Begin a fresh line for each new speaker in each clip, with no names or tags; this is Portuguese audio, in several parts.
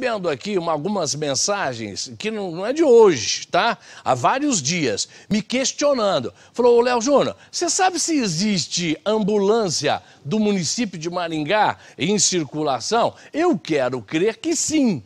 recebendo aqui uma, algumas mensagens, que não, não, é de hoje, tá? Há vários dias, me questionando. Falou, Léo Júnior, você sabe se existe ambulância do município de Maringá em circulação? Eu quero crer que sim.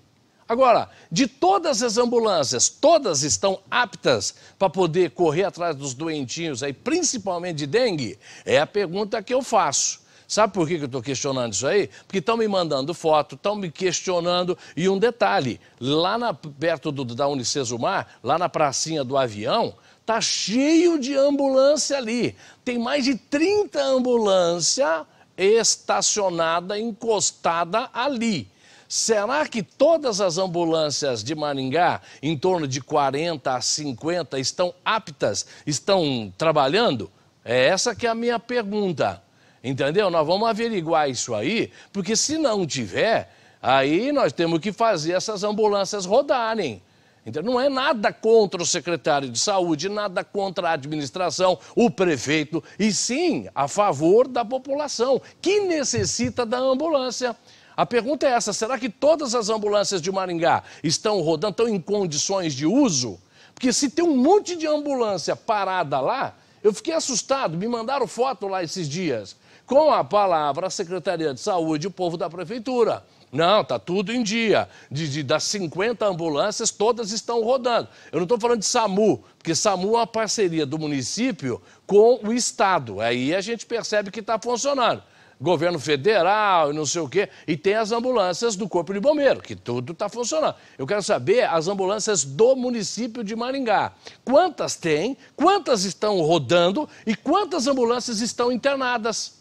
Agora, de todas as ambulâncias, todas estão aptas para poder correr atrás dos doentinhos aí, principalmente de dengue? É a pergunta que eu faço. Sabe por que eu estou questionando isso aí? Porque estão me mandando foto, estão me questionando. E um detalhe: lá na, perto do, da Unicesumar, lá na pracinha do avião, tá cheio de ambulância ali. Tem mais de 30 ambulância estacionada, encostada ali. Será que todas as ambulâncias de Maringá, em torno de 40 a 50, estão aptas, estão trabalhando? É essa que é a minha pergunta. Entendeu? Nós vamos averiguar isso aí, porque se não tiver, aí nós temos que fazer essas ambulâncias rodarem. Então, não é nada contra o secretário de saúde, nada contra a administração, o prefeito, e sim a favor da população que necessita da ambulância. A pergunta é essa: será que todas as ambulâncias de Maringá estão rodando, estão em condições de uso? Porque se tem um monte de ambulância parada lá, eu fiquei assustado, me mandaram foto lá esses dias. Com a palavra, a Secretaria de Saúde e o povo da Prefeitura. Não, está tudo em dia. De, de, das 50 ambulâncias, todas estão rodando. Eu não estou falando de SAMU, porque SAMU é uma parceria do município com o Estado. Aí a gente percebe que está funcionando governo federal e não sei o quê, e tem as ambulâncias do Corpo de Bombeiro, que tudo está funcionando. Eu quero saber as ambulâncias do município de Maringá. Quantas tem, quantas estão rodando e quantas ambulâncias estão internadas?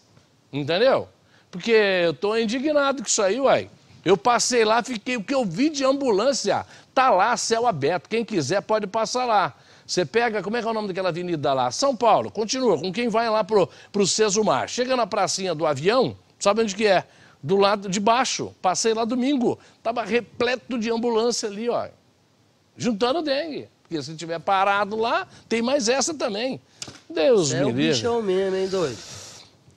Entendeu? Porque eu estou indignado com isso aí, uai. Eu passei lá, fiquei. O que eu vi de ambulância tá lá, céu aberto. Quem quiser pode passar lá. Você pega, como é que é o nome daquela avenida lá? São Paulo, continua, com quem vai lá pro, pro Sesumar. Chega na pracinha do avião, sabe onde que é? Do lado de baixo. Passei lá domingo. Tava repleto de ambulância ali, ó. Juntando dengue. Porque se tiver parado lá, tem mais essa também. Deus me livre. É o bichão mesmo, hein, doido?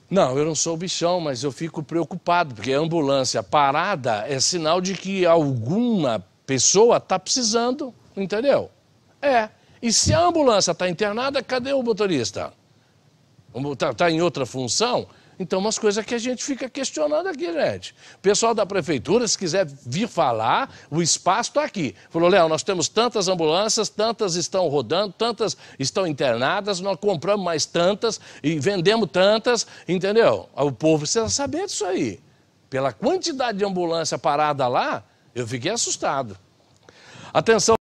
Não, eu não sou bichão, mas eu fico preocupado, porque a ambulância parada é sinal de que alguma pessoa está precisando, entendeu? É. E se a ambulância está internada, cadê o motorista? está tá em outra função. Então, umas coisas que a gente fica questionando aqui, gente. O pessoal da prefeitura, se quiser vir falar, o espaço está aqui. Falou, Léo, nós temos tantas ambulâncias, tantas estão rodando, tantas estão internadas, nós compramos mais tantas e vendemos tantas, entendeu? O povo precisa saber disso aí. Pela quantidade de ambulância parada lá, eu fiquei assustado. Atenção.